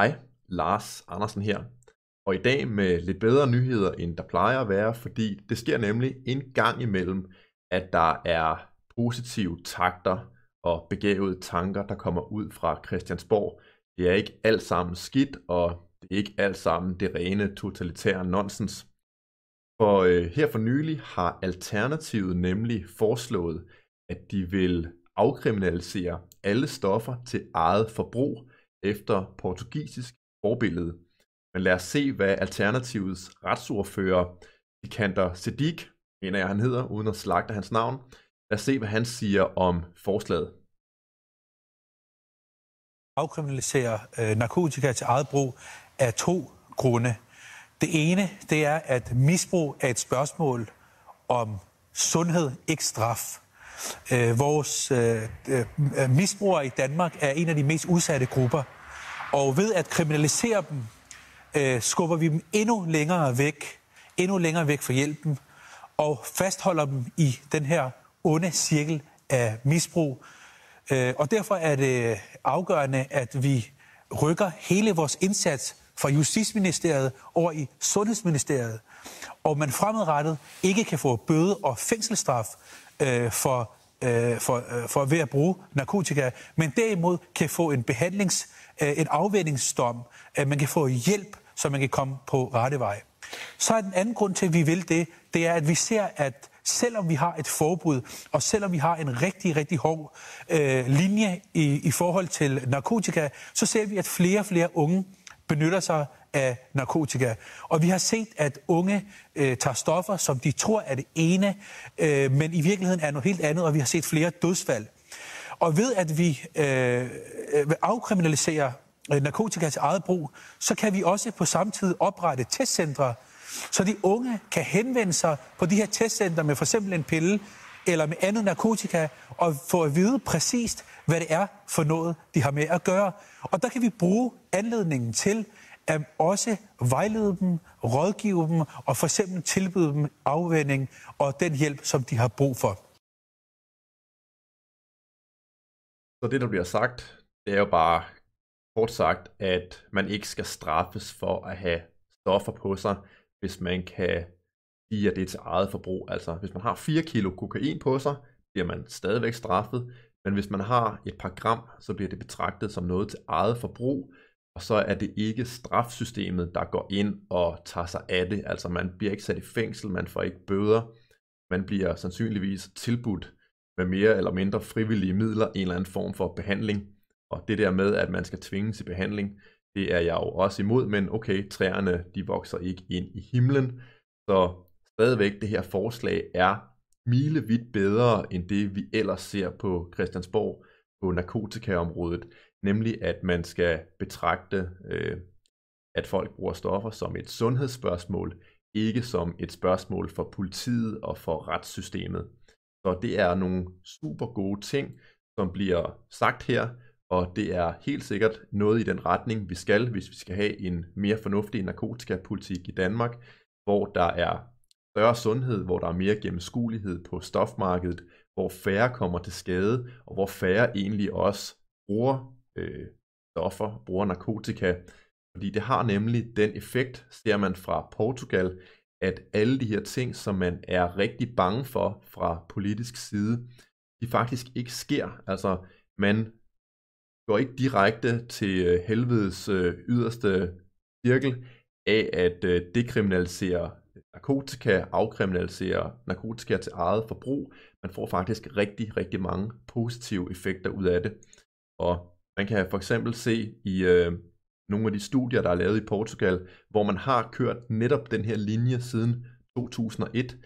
Hej, Lars Andersen her. Og i dag med lidt bedre nyheder, end der plejer at være, fordi det sker nemlig en gang imellem, at der er positive takter og begavede tanker, der kommer ud fra Christiansborg. Det er ikke alt sammen skidt, og det er ikke alt sammen det rene totalitære nonsens. For øh, her for nylig har Alternativet nemlig foreslået, at de vil afkriminalisere alle stoffer til eget forbrug, efter portugisisk forbillede. Men lad os se, hvad Alternativets retsordfører, Sikander Sedik, mener jeg han hedder, uden at slagte hans navn, lad os se, hvad han siger om forslaget. Afkriminalisere øh, narkotika til eget brug af to grunde. Det ene, det er, at misbrug er et spørgsmål om sundhed, ikke straf. Øh, vores øh, øh, misbrugere i Danmark er en af de mest udsatte grupper. Og ved at kriminalisere dem, øh, skubber vi dem endnu længere væk, endnu længere væk fra hjælpen, og fastholder dem i den her onde cirkel af misbrug. Øh, og derfor er det afgørende, at vi rykker hele vores indsats fra Justitsministeriet over i Sundhedsministeriet, og man fremadrettet ikke kan få bøde og fængselsstraf øh, for, øh, for, øh, for ved at bruge narkotika, men derimod kan få en behandlings, øh, en afvendingsdom, at man kan få hjælp, så man kan komme på rette vej. Så er den anden grund til, at vi vil det, det er, at vi ser, at selvom vi har et forbud, og selvom vi har en rigtig, rigtig hård øh, linje i, i forhold til narkotika, så ser vi, at flere og flere unge benytter sig af narkotika. Og vi har set, at unge øh, tager stoffer, som de tror er det ene, øh, men i virkeligheden er noget helt andet, og vi har set flere dødsfald. Og ved at vi øh, øh afkriminaliserer øh, narkotika til eget brug, så kan vi også på samme tid oprette testcentre, så de unge kan henvende sig på de her testcenter med for eksempel en pille, eller med andet narkotika, og få at vide præcist, hvad det er for noget, de har med at gøre. Og der kan vi bruge anledningen til at også vejlede dem, rådgive dem og for eksempel tilbyde dem afvænding og den hjælp, som de har brug for. Så det, der bliver sagt, det er jo bare kort sagt, at man ikke skal straffes for at have stoffer på sig, hvis man kan via at det er til eget forbrug. Altså, hvis man har 4 kilo kokain på sig, bliver man stadigvæk straffet, men hvis man har et par gram, så bliver det betragtet som noget til eget forbrug, og så er det ikke strafsystemet, der går ind og tager sig af det. Altså, man bliver ikke sat i fængsel, man får ikke bøder, man bliver sandsynligvis tilbudt med mere eller mindre frivillige midler en eller anden form for behandling. Og det der med, at man skal tvinges i behandling, det er jeg jo også imod, men okay, træerne de vokser ikke ind i himlen, så stadigvæk det her forslag er milevidt bedre end det, vi ellers ser på Christiansborg på narkotikaområdet, nemlig at man skal betragte, øh, at folk bruger stoffer som et sundhedsspørgsmål, ikke som et spørgsmål for politiet og for retssystemet. Så det er nogle super gode ting, som bliver sagt her, og det er helt sikkert noget i den retning, vi skal, hvis vi skal have en mere fornuftig narkotikapolitik i Danmark, hvor der er større sundhed, hvor der er mere gennemskuelighed på stofmarkedet, hvor færre kommer til skade, og hvor færre egentlig også bruger øh, stoffer, bruger narkotika. Fordi det har nemlig den effekt, ser man fra Portugal, at alle de her ting, som man er rigtig bange for fra politisk side, de faktisk ikke sker. Altså, man går ikke direkte til øh, helvedes øh, yderste cirkel af at øh, dekriminalisere narkotika, afkriminalisere narkotika til eget forbrug. Man får faktisk rigtig, rigtig mange positive effekter ud af det. Og man kan for eksempel se i øh, nogle af de studier, der er lavet i Portugal, hvor man har kørt netop den her linje siden 2001,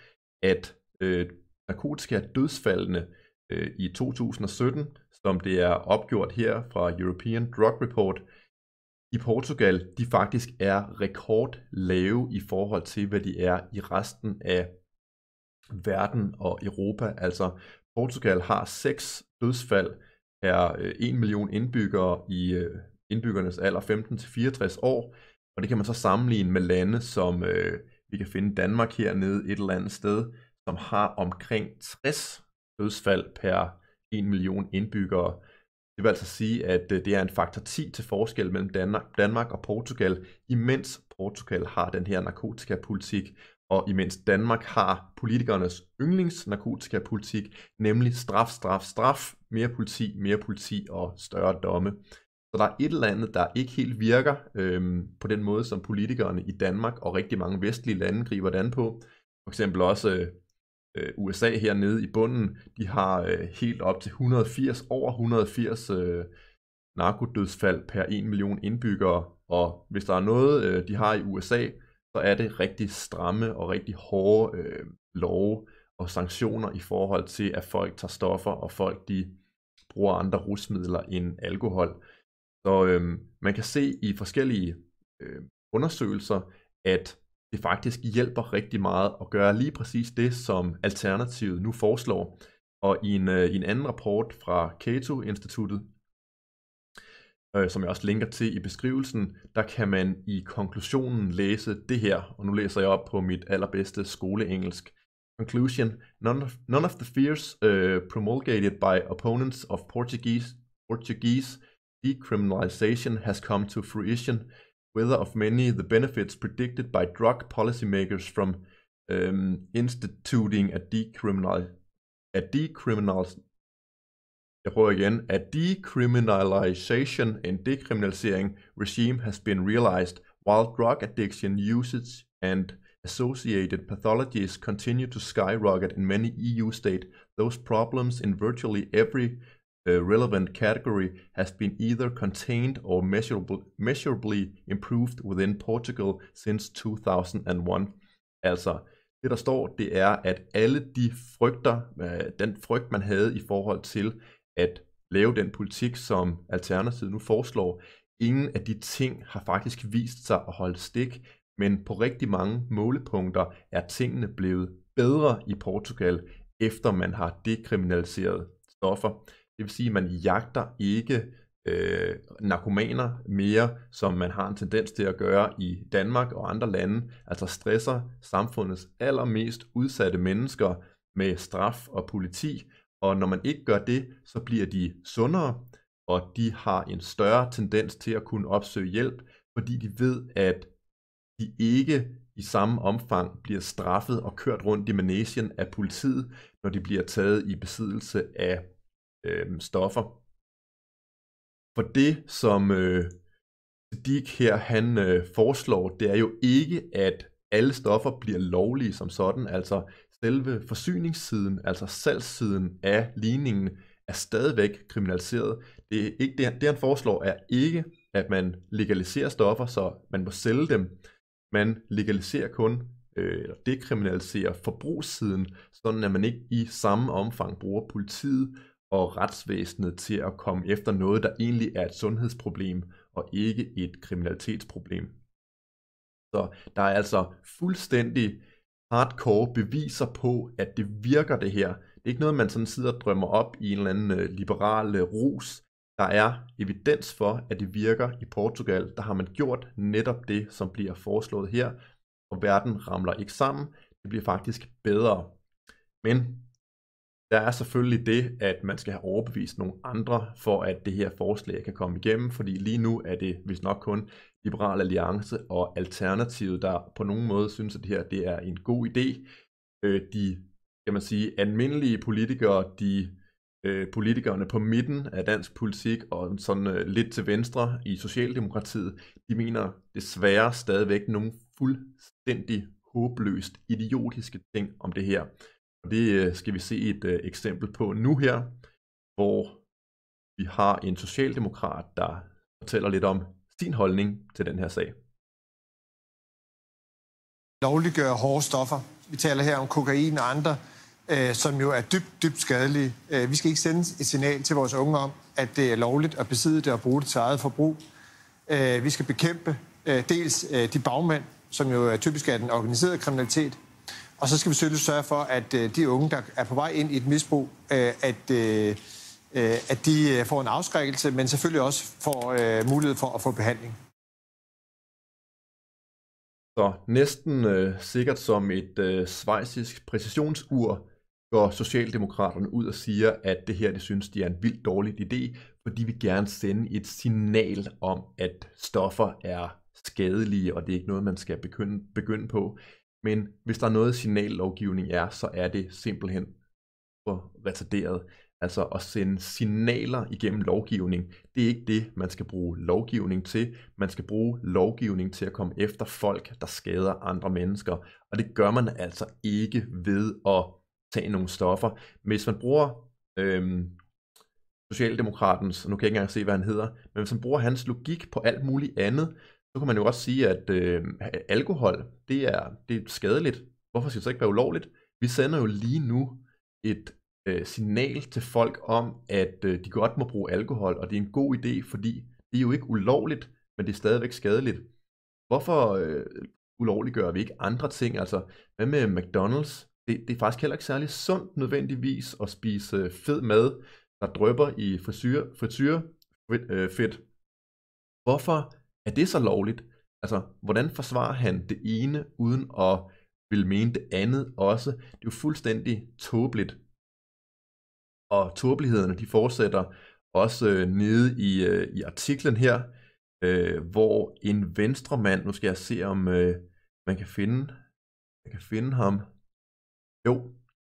at øh, narkotika dødsfaldene øh, i 2017, som det er opgjort her fra European Drug Report, i Portugal, de faktisk er rekordlave i forhold til, hvad de er i resten af verden og Europa. Altså Portugal har seks dødsfald per 1 øh, million indbyggere i øh, indbyggernes alder 15-64 år, og det kan man så sammenligne med lande, som øh, vi kan finde Danmark hernede et eller andet sted, som har omkring 60 dødsfald per 1 million indbyggere. Det vil altså sige, at øh, det er en faktor 10 til forskel mellem Danmark, og Portugal, imens Portugal har den her narkotikapolitik, og imens Danmark har politikernes yndlings narkotikapolitik, nemlig straf, straf, straf, mere politi, mere politi og større domme. Så der er et eller andet, der ikke helt virker øhm, på den måde, som politikerne i Danmark og rigtig mange vestlige lande griber det an på. For eksempel også øh, øh, USA hernede i bunden, de har øh, helt op til 180, over 180 øh, narkodødsfald per 1 million indbyggere, og hvis der er noget, øh, de har i USA, så er det rigtig stramme og rigtig hårde øh, love og sanktioner i forhold til, at folk tager stoffer, og folk de bruger andre rusmidler end alkohol. Så øh, man kan se i forskellige øh, undersøgelser, at det faktisk hjælper rigtig meget at gøre lige præcis det, som Alternativet nu foreslår. Og i en, øh, i en anden rapport fra Cato-instituttet, øh, som jeg også linker til i beskrivelsen, der kan man i konklusionen læse det her, og nu læser jeg op på mit allerbedste skoleengelsk. Conclusion, none of, none of the fears uh, promulgated by opponents of Portuguese, Portuguese decriminalization has come to fruition whether of many the benefits predicted by drug policymakers from um, instituting a decriminal a decriminal jeg prøver igen. A decriminalization, en dekriminalisering regime has been realized while drug addiction usage and associated pathologies continue to skyrocket in many EU states. Those problems in virtually every uh, relevant category has been either contained or measurable, measurably improved within Portugal since 2001. Altså, det der står, det er, at alle de frygter, øh, den frygt man havde i forhold til at lave den politik, som Alternativet nu foreslår, ingen af de ting har faktisk vist sig at holde stik, men på rigtig mange målepunkter er tingene blevet bedre i Portugal, efter man har dekriminaliseret stoffer. Det vil sige, at man jagter ikke øh, narkomaner mere, som man har en tendens til at gøre i Danmark og andre lande, altså stresser samfundets allermest udsatte mennesker med straf og politi, og når man ikke gør det, så bliver de sundere, og de har en større tendens til at kunne opsøge hjælp, fordi de ved, at de ikke i samme omfang bliver straffet og kørt rundt i manesien af politiet, når de bliver taget i besiddelse af øh, stoffer. For det, som øh, Dick her han øh, foreslår, det er jo ikke, at alle stoffer bliver lovlige som sådan, altså selve forsyningssiden, altså salgssiden af ligningen, er stadigvæk kriminaliseret. Det, er ikke, det, det han foreslår er ikke, at man legaliserer stoffer, så man må sælge dem. Man legaliserer kun, øh, eller dekriminaliserer forbrugssiden, sådan at man ikke i samme omfang bruger politiet og retsvæsenet til at komme efter noget, der egentlig er et sundhedsproblem og ikke et kriminalitetsproblem. Så der er altså fuldstændig hardcore beviser på, at det virker det her. Det er ikke noget, man sådan sidder og drømmer op i en eller anden øh, liberal øh, rus. Der er evidens for, at det virker i Portugal. Der har man gjort netop det, som bliver foreslået her, og verden ramler ikke sammen. Det bliver faktisk bedre. Men der er selvfølgelig det, at man skal have overbevist nogle andre, for at det her forslag kan komme igennem, fordi lige nu er det hvis nok kun Liberal Alliance og Alternativet, der på nogen måde synes, at det her det er en god idé. Øh, de, kan man sige, almindelige politikere, de øh, politikerne på midten af dansk politik og sådan øh, lidt til venstre i Socialdemokratiet, de mener desværre stadigvæk nogle fuldstændig håbløst idiotiske ting om det her det øh, skal vi se et øh, eksempel på nu her, hvor vi har en socialdemokrat, der fortæller lidt om sin holdning til den her sag. Lovliggør hårde stoffer. Vi taler her om kokain og andre, øh, som jo er dybt, dybt skadelige. Øh, vi skal ikke sende et signal til vores unge om, at det er lovligt at besidde det og bruge det til eget forbrug. Øh, vi skal bekæmpe øh, dels øh, de bagmænd, som jo typisk er den organiserede kriminalitet, og så skal vi selvfølgelig sørge for, at øh, de unge, der er på vej ind i et misbrug, øh, at, øh, at de får en afskrækkelse, men selvfølgelig også får mulighed for at få behandling. Så næsten øh, sikkert som et øh, svejsisk præcisionsur går Socialdemokraterne ud og siger, at det her, det synes de er en vildt dårlig idé, fordi vi gerne sende et signal om, at stoffer er skadelige, og det er ikke noget, man skal begynde, begynde på. Men hvis der er noget signallovgivning er, så er det simpelthen for retarderet. Altså at sende signaler igennem lovgivning, det er ikke det, man skal bruge lovgivning til. Man skal bruge lovgivning til at komme efter folk, der skader andre mennesker. Og det gør man altså ikke ved at tage nogle stoffer. Hvis man bruger øhm, Socialdemokratens, nu kan jeg ikke engang se, hvad han hedder, men hvis man bruger hans logik på alt muligt andet, så kunne man jo også sige, at øh, alkohol, det er, det er skadeligt. Hvorfor skal det så ikke være ulovligt? Vi sender jo lige nu et øh, signal til folk om, at øh, de godt må bruge alkohol, og det er en god idé, fordi det er jo ikke ulovligt, men det er stadigvæk skadeligt. Hvorfor øh, ulovliggør vi ikke andre ting? Altså, hvad med McDonald's? Det, det er faktisk heller ikke særlig sundt nødvendigvis at spise øh, fed mad, der drøber i frisyr, frityr, øh, fedt. Hvorfor er det så lovligt? Altså, hvordan forsvarer han det ene, uden at vil mene det andet også? Det er jo fuldstændig tåbeligt. Og tåbelighederne, de fortsætter også øh, nede i, øh, i artiklen her, øh, hvor en venstremand, nu skal jeg se, om øh, man kan finde man kan finde ham. Jo,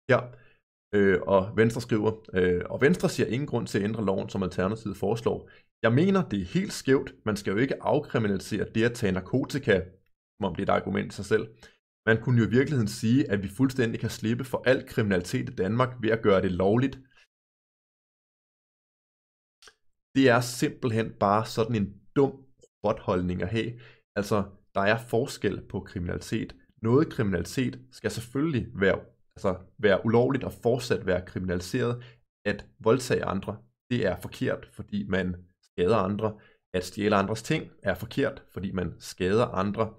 ja. Øh, og Venstre skriver, øh, og Venstre ser ingen grund til at ændre loven, som Alternativet foreslår. Jeg mener, det er helt skævt. Man skal jo ikke afkriminalisere det at tage narkotika, som om det er et argument i sig selv. Man kunne jo i virkeligheden sige, at vi fuldstændig kan slippe for al kriminalitet i Danmark ved at gøre det lovligt. Det er simpelthen bare sådan en dum robotholdning at have. Altså, der er forskel på kriminalitet. Noget kriminalitet skal selvfølgelig være, altså, være ulovligt og fortsat være kriminaliseret. At voldtage andre, det er forkert, fordi man skader andre. At stjæle andres ting er forkert, fordi man skader andre.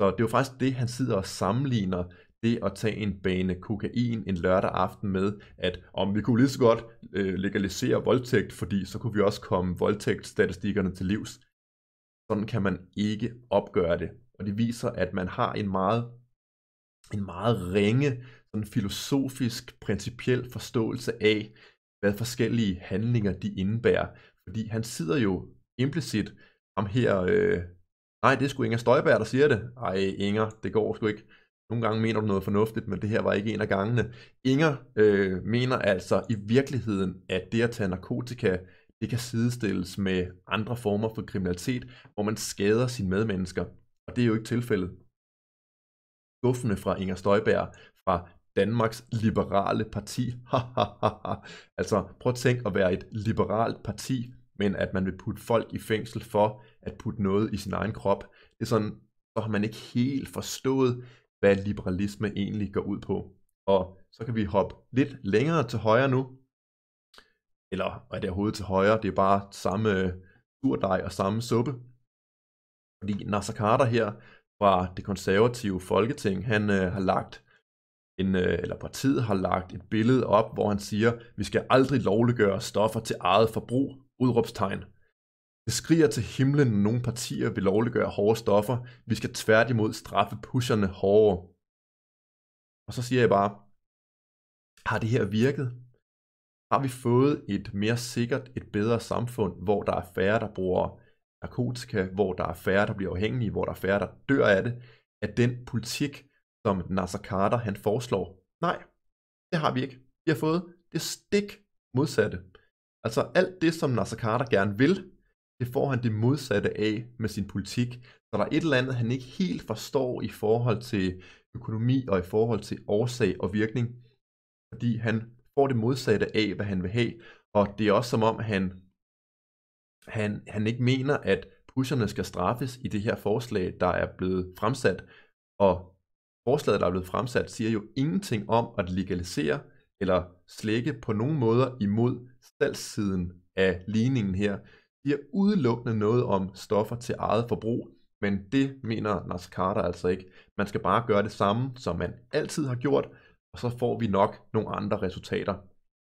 Så det er jo faktisk det, han sidder og sammenligner det at tage en bane kokain en lørdag aften med, at om vi kunne lige så godt øh, legalisere voldtægt, fordi så kunne vi også komme voldtægtsstatistikkerne til livs. Sådan kan man ikke opgøre det. Og det viser, at man har en meget, en meget ringe sådan filosofisk, principiel forståelse af, hvad forskellige handlinger de indebærer. Fordi han sidder jo implicit om her, øh, nej, det er sgu Inger Støjberg, der siger det. Ej, Inger, det går sgu ikke. Nogle gange mener du noget fornuftigt, men det her var ikke en af gangene. Inger øh, mener altså i virkeligheden, at det at tage narkotika, det kan sidestilles med andre former for kriminalitet, hvor man skader sine medmennesker. Og det er jo ikke tilfældet. Skuffende fra Inger Støjberg, fra Danmarks Liberale Parti. altså prøv at tænke at være et liberalt parti, men at man vil putte folk i fængsel for at putte noget i sin egen krop. Det er sådan, så har man ikke helt forstået, hvad liberalisme egentlig går ud på. Og så kan vi hoppe lidt længere til højre nu. Eller er det overhovedet til højre? Det er bare samme øh, surdej og samme suppe. Fordi Nasser Carter her fra det konservative folketing, han øh, har lagt en, øh, eller partiet har lagt et billede op, hvor han siger, vi skal aldrig lovliggøre stoffer til eget forbrug, Udråbstegn. Det skriger til himlen, når nogle partier vil lovliggøre hårde stoffer. Vi skal tværtimod straffe pusherne hårdere. Og så siger jeg bare, har det her virket? Har vi fået et mere sikkert, et bedre samfund, hvor der er færre, der bruger narkotika, hvor der er færre, der bliver afhængige, hvor der er færre, der dør af det, af den politik, som Nasser Carter han foreslår? Nej, det har vi ikke. Vi har fået det stik modsatte. Altså alt det, som Nasser Carter gerne vil, det får han det modsatte af med sin politik. Så der er et eller andet, han ikke helt forstår i forhold til økonomi og i forhold til årsag og virkning, fordi han får det modsatte af, hvad han vil have. Og det er også som om, han, han, han ikke mener, at pusherne skal straffes i det her forslag, der er blevet fremsat. Og forslaget, der er blevet fremsat, siger jo ingenting om at legalisere eller slække på nogen måder imod salgssiden af ligningen her, siger udelukkende noget om stoffer til eget forbrug, men det mener Nasser Carter altså ikke. Man skal bare gøre det samme, som man altid har gjort, og så får vi nok nogle andre resultater,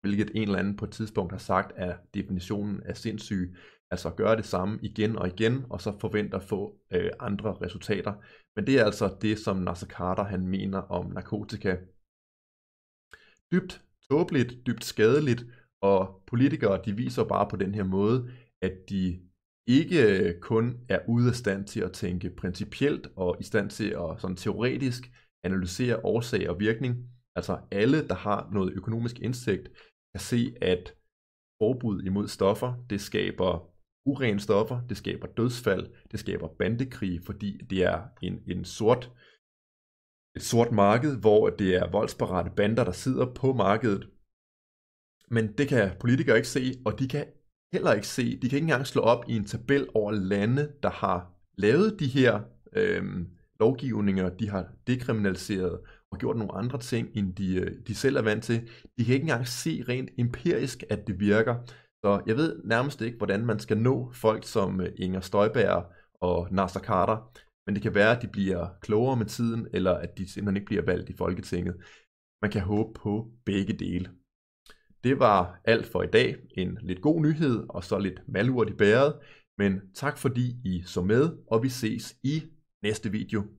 hvilket en eller anden på et tidspunkt har sagt er definitionen af sindssyge. Altså gøre det samme igen og igen, og så forventer at få øh, andre resultater. Men det er altså det, som Nasser Carter han mener om narkotika dybt tåbeligt, dybt skadeligt, og politikere de viser bare på den her måde, at de ikke kun er ude af stand til at tænke principielt og i stand til at sådan teoretisk analysere årsag og virkning. Altså alle, der har noget økonomisk indsigt, kan se, at forbud imod stoffer, det skaber urene stoffer, det skaber dødsfald, det skaber bandekrig, fordi det er en, en sort et sort marked, hvor det er voldsparate bander, der sidder på markedet. Men det kan politikere ikke se, og de kan heller ikke se, de kan ikke engang slå op i en tabel over lande, der har lavet de her øh, lovgivninger, de har dekriminaliseret og gjort nogle andre ting, end de, øh, de selv er vant til. De kan ikke engang se rent empirisk, at det virker. Så jeg ved nærmest ikke, hvordan man skal nå folk som øh, Inger Støjberg og Nasser Carter men det kan være, at de bliver klogere med tiden, eller at de simpelthen ikke bliver valgt i Folketinget. Man kan håbe på begge dele. Det var alt for i dag. En lidt god nyhed, og så lidt malurt i bæret. Men tak fordi I så med, og vi ses i næste video.